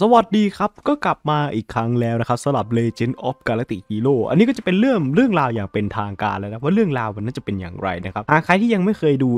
สวัสดีครับ ก็กลับมาอีกครั้งแล้วนะครับสำหรับ Legend of Galactic Hero อันนี้ก็จะเป็นเรื่องเรื่องราวอย่างเป็นทางการแล้วนะว่าเรื่องราวมันน่าจะเป็นอย่างไรนะครับหากใครที่ยังไม่เคยดู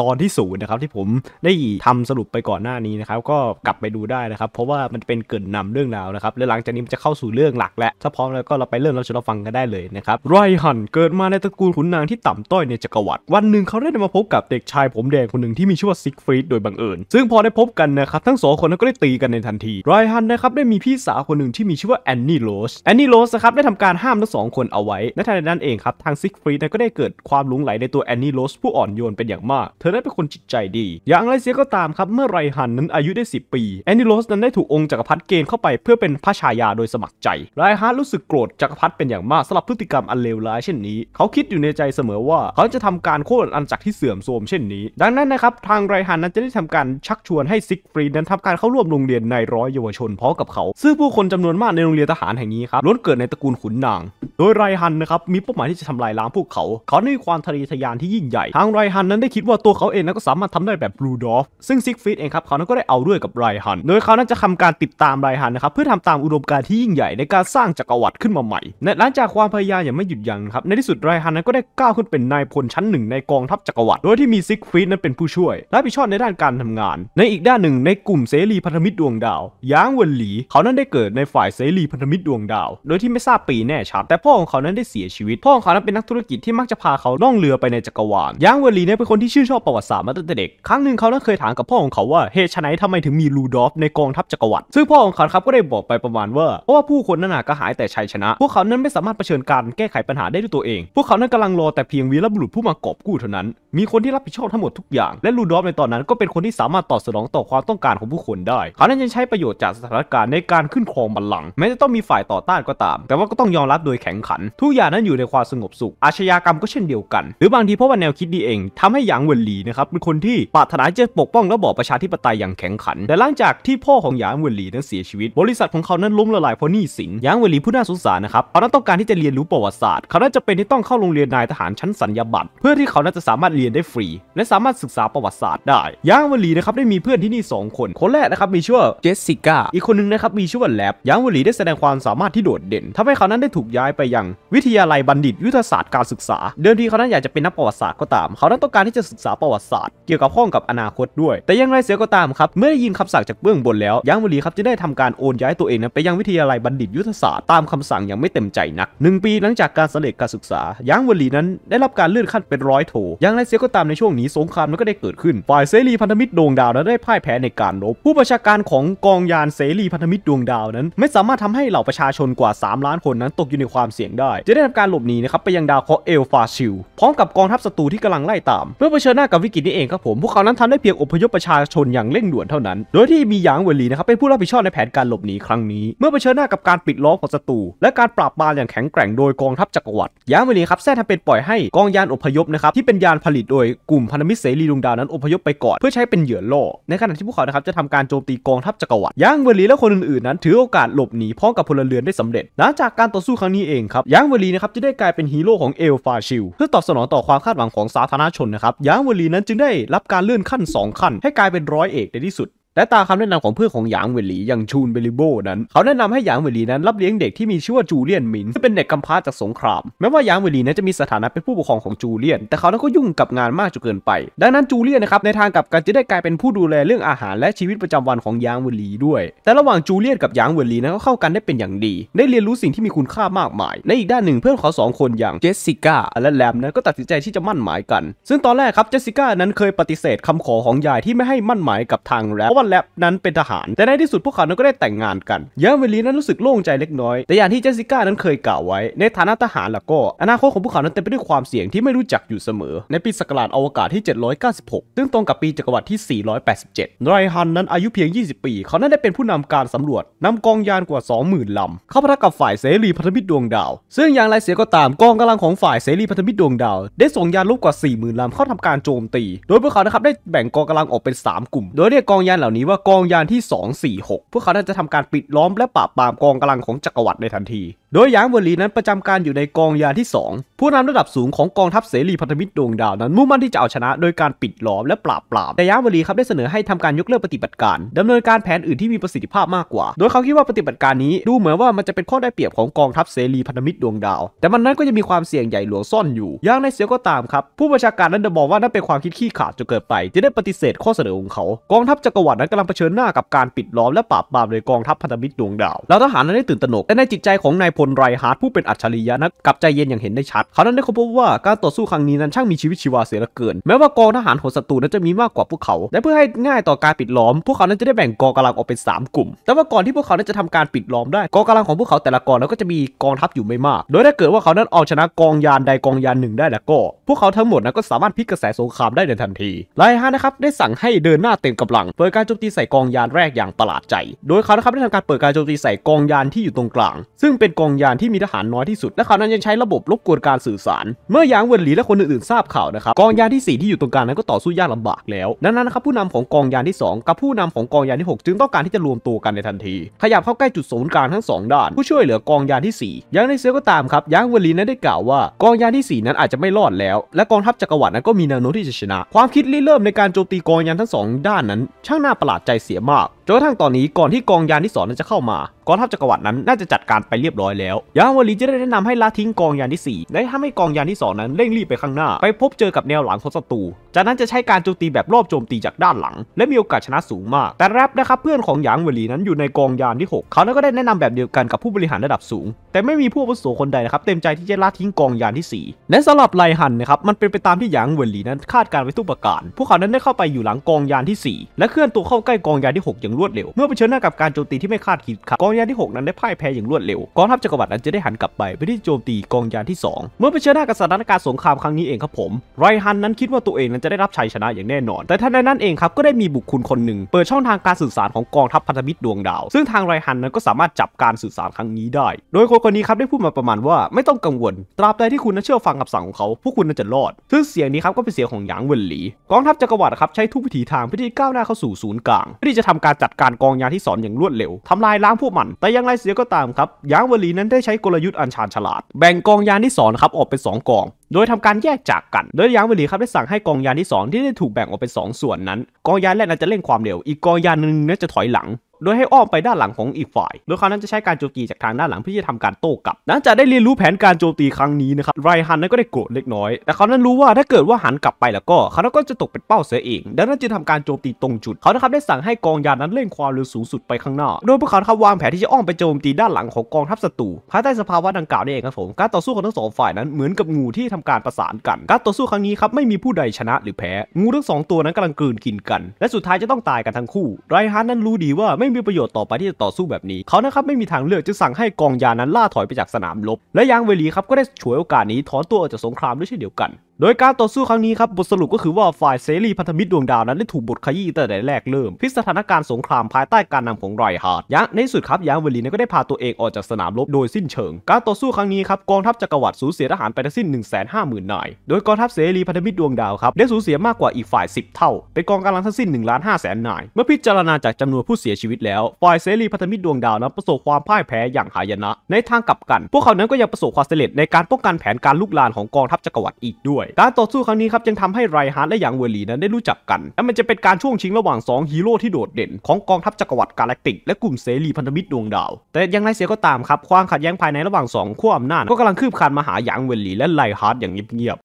ตอนที่ศูนย์นะครับที่ผมได้ทำสรุปไปก่อนหน้านี้นะครับก็กลับไปดูได้นะครับเพราะว่ามันเป็นเกินนำเรื่องราวนะครับและหลังจากนี้มันจะเข้าสู่เรื่องหลักแล้วถ้าพร้อมแล้วก็เราไปเริ่มรัจะเราฟังกันได้เลยนะครับไรฮันเกิดมาในตระกูลขุนนางที่ต่ำต้อยในจักรวรรดิวันหนึ่งเขาได้มาพบกับเด็กชายผมแดงคนหนึ่งที่มีชื่อว่าซิกฟรีดโดยบังเอิญซึ่งพอได้พบกันนะครับทั้งสองคนก็ได้ตีกันในทันทีไรฮันนะครับได้มีพี่สาวคนหนึ่งที่มีชื่อว่าแอนนี่โรสแอนนี่โรสครับได้ทำการห้ามทั้งสองคนเอาไว้ในทันใดนั้นเองครับทางซิกฟรีดก็ได้เกิดความหลงไหลในตัวแอนนี่โรสผู้อ่อนโยนเป็นอย่างมากเธอได้เป็นคนจิตใจดี อย่างไรเสียก็ตามครับ เมื่อไรฮันนั้นอายุได้ 10 ปี แอนนิโลสนั้นได้ถูกองค์จักรพรรดิเกณฑ์เข้าไปเพื่อเป็นพระชายาโดยสมัครใจไรฮันรู้สึกโกรธจักรพรรดิเป็นอย่างมากสำหรับพฤติกรรมอันเลวร้ายเช่นนี้ เขาคิดอยู่ในใจเสมอว่า เขาจะทำการโค่นอันจักรที่เสื่อมโทรมเช่นนี้ ดังนั้นนะครับทางไรฮันนั้นจะได้ทำการชักชวนให้ซิกฟรีดนั้นทำการเข้าร่วมโรงเรียนในร้อยเยาวชนพร้อมกับเขาซึ่งผู้คนจำนวนมากในโรงเรียนทหารแห่งนี้ครับล้วนเกิดในตระกูลขุนนาง โดยไรฮันนะครับมีเป้าหมายที่จะทำลายล้างพวกเขาเขาได้มีความทะเยอทะยานที่ยิ่งใหญ่ทางไรฮันนั้นได้คิดว่าตัวเขาเองนั้นก็สามารถทำได้แบบรูดอฟซึ่งซิกฟิดเองครับ เขานั้นก็ได้เอาด้วยกับไรฮันโดยเขานั้นจะทำการติดตามไรฮันนะครับเพื่อทำตามอุดมการณ์ที่ยิ่งใหญ่ ในการสร้างจักรวรรดิขึ้นมาใหม่และหลังจากความพยายามอย่างไม่หยุดยั้งครับ ในที่สุดไรฮันนั้นก็ได้ก้าวขึ้นเป็นนายพลชั้นหนึ่งในกองทัพจักรวรรดิโดยที่มีซิกฟิดนั้นเป็นผู้ช่วยรับผิดชอบในด้านการทำงาน ในอีกด้านหนึ่ง ในกลุ่มเสรีพันธมิตรดวงดาวยางเวนหลี เขานั้นได้เกิดในฝ่ายเสรีพันธมิตรดวงดาวโดยที่ไม่ทราบปีแน่ชัดแต่พ่อของเขานั้นได้เสียชีวิตพ่อของเขานั้นเป็นนักธุรกิจที่มักจะพาเขาล่องเรือไปในจักรวาลยางเวนหลีเนี่ยเป็นคนที่ชื่นชอบประวัติศาสตร์มาตั้งแต่เด็ก ครั้งหนึ่งเขานั้นเคยถามกับพ่อของเขาว่าเหตุไงนทำไมถึงมีลูดอฟในกองทัพจักรวรรดิ ซึ่งพ่อของเขาครับก็ได้บอกไปประมาณว่า เพราะว่าผู้คนนั้นก็หายแต่ชัยชนะ พวกเขานั้นไม่สามารถเผชิญการแก้ไขปัญหาได้ด้วยตัวเอง พวกเขานั้นกำลังรอแต่เพียงวีรบุรุษผู้มากอบกู้เท่านั้น มีคนที่รับผิดชอบทั้งหมดทุกอย่าง และลูดอฟในตอนนั้นก็เป็นคนที่สามารถตอบสนองต่อความต้องการของผู้คนได้ เขานั้นยังใช้ประโยชน์จากสถานการณ์ในการขึ้นครองบัลลังก์แม้จะต้องมีฝ่ายต่อต้านก็ตาม แต่ว่าก็ต้องยอมรับโดยแข็งขันทุกอย่างนั้นอยู่ในความสงบสุข อาชญากรรมก็เช่นเดียวกันหรือบางทีเพราะว่าแนวคิดดีเองทำให้หยางางเวินหลีนะครับเป็นคนที่ปรารถนาจะปกป้องระบอบประชาธิปไตยอย่างแข็งขันแต่หลังจากที่พ่อของหยางเวินหลีนั้นเสียชีวิตบริษัทของเขานั้นล้มละลายเพราะหนี้สินหยางเวินหลีผู้น่าสงสารนะครับเขานั้นต้องการที่จะเรียนรู้ประวัติศาสตร์ เขาน่าจะเป็นที่ต้องเข้าโรงเรียนนายทหารชั้นสัญญาบัตรเพื่อที่เขาน่าจะสามารถเรียนได้ฟรี และสามารถศึกษาประวัติศาสตร์ได้หยางเวินหลีนะครับได้มีเพื่อนที่นี่2คนคนแรกนะครับมีชื่อว่าเจสสิก้าอีกคนหนึ่งนะครับมีชื่อว่าแลบหยางเวินหลีได้แสดงความสามารถที่โดดเด่นทำให้เขานั้นได้ถูกย้ายไปยังวิทยาลัยบัณฑิตยุทธศาสตร์การศึกษา เดิมทีเขานั้นอยากจะเป็นนักประวัติศาสตร์ก็ตามเขานั้นต้องการที่จะึกษาประวัติศาสตร์เกี่ยวกับข้องกับอนาคตด้วย แต่อย่างไรเสียก็ตามครับ เมื่อได้ยินคำสั่งจากเบื้องบนแล้ว ยางวลีครับจะได้ทำการโอนย้ายตัวเองนะไปยังวิทยาลัยบัณฑิตยุทธศาสตร์ ตามคำสั่งอย่างไม่เต็มใจนักหนึ่งปีหลังจากการเสด็จการศึกษา ยางวลีนั้นได้รับการเลื่อนขั้นเป็นร้อยโทอย่างไรเสียก็ตามในช่วงนี้สงครามมัน ก็ได้เกิดขึ้นฝ่ายเสรีพันธมิตรดวงดาวนั้นได้พ่ายแพ้ในการรบผู้ประชาการของกองยานเสรีพันธมิตรดวงดาวนั้น ไม่สามารถทำให้เหล่าประชาชนกว่า 3 ล้านคนนั้น ตกอยู่ในความเสี่ยงได้ จะได้ทาการหลบหนีนะครับไปยังดาวเคราะห์เอลฟาชิลพร้อมกับกองทัพศัตรูที่กำลังไล่ตามเมื่อประชิญหน้ากับวิกฤตนี้เองครับผมพวกเขานั้นทำได้เพียงอพยพประชาชนอย่างเร่งด่วนเท่านั้น โดยที่มีหยางเวลีนะครับเป็นผู้รับผิดชอบในแผนการหลบหนีครั้งนี้เมื่อเผชิญหน้ากับการปิดล้อมของศัตรูและการปราบปรามอย่างแข็งแกร่งโดยกองทัพจักรวรรดิยางเวลีครับแท้ทำเป็นปล่อยให้กองยานอพยพนะครับที่เป็นยานผลิตโดยกลุ่มพันธมิตรเสรีดวงดาวนั้นอพยพไปก่อนเพื่อใช้เป็นเหยื่อล่อในขณะที่พวกเขานะครับจะทำการโจมตีกองทัพจักรวรรดิยางเวลีและคนอื่น ๆ นั้นถือโอกาสหลบหนีพร้อมกับพลเรือนได้สำเร็จหลังจากการต่อสู้ครั้งนี้เองครับยางเวลีนะครับจะได้กลายเป็นฮีโร่ของเอลฟาชิลเพื่อตอบสนองต่อความคาดหวังของสาธารณชนนะครับยดาวลีนั้นจึงได้รับการเลื่อนขั้น 2 ขั้นให้กลายเป็นร้อยเอกในที่สุดและตามคำแนะนำของเพื่อนของหยางเวลียังชูนเบลิโบนั้น เขาแนะนำให้หยางเวลีนั้นรับเลี้ยงเด็กที่มีชื่อว่าจูเลียนมินซึ่งเป็นเด็กกำพร้าจากสงครามแม้ว่าหยางเวลีนั้นจะมีสถานะเป็นผู้ปกครองของจูเลียน แต่เขานั้นก็ยุ่งกับงานมากจนเกินไป ดังนั้นจูเลียนนะครับในทางกลับกันจะได้กลายเป็นผู้ดูแลเรื่องอาหารและชีวิตประจำวันของหยางเวลี ด้วย แต่ระหว่างจูเลียนกับหยางเวลี นั้นก็เข้ากันได้เป็นอย่างดี ได้เรียนรู้สิ่งที่มีคุณค่ามากมาย ในอีกด้านหนึ่งเพื่อนเขาสองคนอย่างเจสสิก้าและแลมนั้นก็ตัดสินใจที่จะมั่นหมายกันซึ่งตอนแรกครับเจสสิก้านั้นเคยปฏิเสธคำขอของยายที่ไม่ให้มั่นหมายกับทางแรมเพราะว่าอนแลบนั้นเป็นทหาร แต่ในที่สุดพวกเขานั้นก็ได้แต่งงานกันยาเวลีนั้นรู้สึกโล่งใจเล็กน้อยแต่อย่างที่เจสสิก้านั้นเคยกล่าวไว้ ในฐานะทหารล่ะก็อนาคตของพวกเขานั้นเต็มไปด้วยความเสี่ยงที่ไม่รู้จักอยู่เสมอ ในปีศักราชอวกาศที่ 796ซึ่งตรงกับปีจักรวรรดิที่ 487ไรฮันนั้นอายุเพียง 20 ปี เขานั้นได้เป็นผู้นำการสำรวจ นำกองยานกว่า 20,000ลำเข้าพะทะกับฝ่ายเสรีพันธมิตรดวงดาว ซึ่งอย่างไรเสียก็ตามกองกำลังของฝ่ายเสรีพันธมิตรดวงดาวได้ส่งยานลบกว่า40,000ลำเข้าทำการโจมตี โดยพวกเขานะครับได้แบ่งกองกำลังออกเป็น3กลุ่ม โดยเรียกกองยานเหล่านี้ว่ากองยานที่ 246 พวกเขาน่าจะทำการปิดล้อมและปราบปรามกองกำลังของจักรวรรดิในทันทีโดยหยางเวอร์ลีนั้นประจำการอยู่ในกองยาที่ 2 ผู้นำระดับสูงของกองทัพเสรีพันธมิตรดวงดาวนั้นมุ่งมั่นที่จะเอาชนะโดยการปิดล้อมและปราบปรามแต่หยางเวอร์ลีครับได้เสนอให้ทำการยกเลิกปฏิบัติการดำเนินการแผนอื่นที่มีประสิทธิภาพมากกว่า โดยเขาคิดว่าปฏิบัติการนี้ ดูเหมือนว่ามันจะเป็นข้อได้เปรียบของกองทัพเสรีพันธมิตรดวงดาว แต่มันนั้นก็จะมีความเสี่ยงใหญ่หลวงซ่อนอยู่ อย่างในเสียก็ตามครับผู้บัญชาการนั้นได้บอกว่านั่นเป็นความคิดขี้ขาดจนเกิดไปจะได้ปฏิเสธข้อเสนอของเขากองทัพจักรวรรดินั้นกำลังเผชิญหน้ากับการปิดล้อมและปราบปรามโดยกองทัพพันธมิตรดวงดาวแล้วทหารนั้นได้ตื่นตระหนกแต่ในจิตใจของนายพลไรฮาร์ดผู้เป็นอัจฉริยะนะกับใจเย็นอย่างเห็นได้ชัด เขานั้นได้ค้นพบว่าการต่อสู้ครั้งนี้นั้นช่างมีชีวิตชีวาเสียเหลือเกิน แม้ว่ากองทหารของศัตรูนั้นจะมีมากกว่าพวกเขา และเพื่อให้ง่ายต่อการปิดล้อมพวกเขานั้นจะได้แบ่งกองกำลังออกเป็น 3 กลุ่ม แต่ว่าก่อนที่พวกเขานั้นจะทำการปิดล้อมได้กองกำลังของพวกเขา แต่ละกองแล้วก็จะมีกองทัพอยู่ไม่มาก โดยถ้าเกิดว่าเขานั้นเอาชนะกองยานใดกองยานหนึ่งได้แล้วก็ พวกเขาทั้งหมดนั้นก็สามารถพลิกกระแสสงครามได้ในทันทีไรฮาร์ดนะครับได้สั่งให้เดินหน้าเต็มกำลังเปิดการโจมตีใส่กองยานแรกอย่างประหลาดใจโดยเขานะครับได้ทำการเปิดการโจมตีใส่กองยานที่อยู่ตรงกลางซึ่งเป็นกองงยานที่มีทหารน้อยที่สุดและเขานั้นยังใช้ระบบรบกวนการสื่อสาร เมื่อยางเวินหลีและคนอื่นๆทราบข่าวนะครับกองยานที่ 4 ที่อยู่ตรงกลางนั้นก็ต่อสู้ยากลาบากแล้วดังนั้นนะครับผู้นำของกองยานที่ 2 กับผู้นำของกองยานที่ 6 จึงต้องการที่จะรวมตัวกันในทันที ขยับเข้าใกล้จุดศูนย์กลางทั้ง2ด้านผู้ช่วยเหลือกองยานที่4ยางในเซือก็ตามครับยางเวินหลีนั้นได้กล่าวว่า กองยานที่ 4 นั้นอาจจะไม่รอดแล้วและกองทัพจักรวรรดินั้นก็มีแนวโน้มที่จะชนะความคิดริเริ่มในการโจมตีกองยานทั้ง2ด้านนั้น ช่างน่าประหลาดใจเสียมากจนกระทั่งตอนนี้ก่อนที่กองยานที่สองนั้นจะเข้ามา กองทัพจักรวรรดินั้นน่าจะจัดการไปเรียบร้อยแล้วยาวลีจะได้แนะนำให้ละทิ้งกองยานที่ 4 และทำให้กองยานที่ 2 นั้นเร่งรีบไปข้างหน้า ไปพบเจอกับแนวหลังของศัตรู จากนั้นจะใช้การโจมตีแบบรอบโจมตีจากด้านหลัง และมีโอกาสชนะสูงมาก แต่แรปนะครับเพื่อนของยางวลีนั้นอยู่ในกองยานที่ 6 เขาก็ได้แนะนำแบบเดียวกันกับผู้บริหารระดับสูง แต่ไม่มีผู้อาวุโสคนใดนะครับเต็มใจที่จะละทิ้งกองยานที่4และสำหรับไลฮันนะครับมันเป็นไปตามที่ยางวลีนั้นคาดการไว้ทุกประการพวกเขานั้นได้เข้าไปอยู่หลังกองยานที่4และเคลื่อนตัวเข้าใกล้กองยานที่6อย่างางรวดเร็วเมื่อเผชิญหน้ากับการโจมตีที่ไม่คาดคิดครับกองยานที่ 6 นั้นได้พ่ายแพ้อย่างรวดเร็วกองทัพจักรวรรดินั้นจะได้หันกลับไปเพื่อที่โจมตีกองยานที่ 2 เมื่อเผชิญหน้ากับสถานการณ์สงครามครั้งนี้เองครับผมไรฮันนั้นคิดว่าตัวเองนั้นจะได้รับชัยชนะอย่างแน่นอน แต่ท่านในนั้นเองครับก็ได้มีบุคคลคนหนึ่ง เปิดช่องทางการสื่อสารของกองทัพพันธมิตรดวงดาว ซึ่งทางไรฮันนั้นก็สามารถจับการสื่อสารครั้งนี้ได้ โดยคนคนนี้ครับได้พูดมาประมาณว่าไม่ต้องกังวลตราบใดที่คุณนั้นเชื่อฟังคำสั่งของเขาพวกคุณนั้นจะรอด ซึ่งเสียงนี้ครับก็เป็นเสียงของหยางเวินหลีกองทัพจักรวรรดิครับใช้ทุกวิถีทางเพื่อที่ก้าวหน้าเข้าสู่ศูนย์กลางเพื่อที่จะทำการจัดการกองยาที่สอนอย่างรวดเร็วทำลายล้างพวกมัน แต่อย่างไรเสียก็ตามครับ ยางวลีนั้นได้ใช้กลยุทธ์อันชาญฉลาด แบ่งกองยาที่สอนครับ ออกเป็น2กองโดยทำการแยกจากกัน โดยยางเวลีครับได้สั่งให้กองยาที่สองที่ได้ถูกแบ่งออกเป็น 2 ส่วนนั้น กองยาแรกนั้นจะเร่งความเร็ว อีกกองยาหนึ่งนั้นจะถอยหลังโดยให้อ้อมไปด้านหลังของอีกฝ่าย โดยเขานั้นจะใช้การโจมตีจากทางด้านหลังเพื่อจะทำการโต้กลับหลังจากได้เรียนรู้แผนการโจมตีครั้งนี้นะครับ ไรฮันนั้นก็ได้โกรธเล็กน้อย แต่เขานั้นรู้ว่าถ้าเกิดว่าหันกลับไปแล้วก็เขาก็จะตกเป็นเป้าเสียเอง ดังนั้นจึงทำการโจมตีตรงจุด เขานะครับได้สั่งให้กองยานั้นเร่งความเร็วสูงสุดไปข้างหน้า โดยพวกเขาครับวางแผนที่จะอ้อมไปโจมตีด้านหลังของกองทัพศัตรู ภายใต้สภาวะดังกล่าวนี่เองครับผม การต่อสู้ของทั้งสองฝ่ายนั้นเหมือนกับงูที่ทำการประสานกันการต่อสู้ครั้งนี้ครับไม่มีผู้ใดชนะ หรือแพ้งูทั้งสองตัวนั้นกำลังกลืนกินกันและสุดท้ายจะต้องตายกันทั้งคู่ไรฮันนั้นรู้ดีว่าไม่มีประโยชน์ต่อไปที่จะต่อสู้แบบนี้ เขานะครับไม่มีทางเลือกจะสั่งให้กองยานั้นล่าถอยไปจากสนามรบ และยางเวลีครับก็ได้ฉวยโอกาสนี้ถอนตัวออกจากสงครามด้วยเช่นเดียวกันโดยการต่อสู้ครั้งนี้ครับ บทสรุปก็คือว่า ฝ่ายเสรีพันธมิตรดวงดาวนั้นได้ถูกบทขยี้ตั้งแต่แรกเริ่ม พิสถานการณ์สงครามภายใต้การนำของไรฮาร์ดยงในสุดครับยังเวลีนก็ได้พาตัวเองออกจากสนามรบโดยสิ้นเชิง การต่อสู้ครั้งนี้ครับ กองทัพจักรวรรดิสูญเสียทหารไปทั้งสิ้น 1 5 0 0 0 0 นาย โดยกองทัพเสรีพันธมิตรดวงดาวครับได้สูญเสียมากกว่าอีกฝ่าย 10 เท่า เป็นกองกำลังทั้งสิ้น1ล้าน5แสนนาย เมื่อพิจารณาจากจำนวนผู้เสียชีวิตแล้ว ฝ่ายเสรีพันธมิตรดวงดาวนั้นประสบความพ่ายแพ้อย่างหายนะในทางกลับกัน พวกเขานั้นก็ยังประสบความสำเร็จ ในการป้องกันแผนการลุกลานของกองทัพจักรวรรดิอีกด้วยยการต่อสู้ครั้งนี้ครับจึงทำให้ไรฮาร์ดและหยางเวอร์ลี นั้นได้รู้จักกันและมันจะเป็นการช่วงชิงระหว่าง 2 ฮีโร่ที่โดดเด่นของกองทัพจักรวรรดิกาแล็กติก และกลุ่มเสรีพันธมิตรดวงดาว แต่อย่างไรเสียก็ตามครับ ความขัดแย้งภายในระหว่าง2ขั้วอำนาจก็กำลังคืบคลานมาหาหยางเวอร์ลี และไรฮาร์ดอย่างเงียบ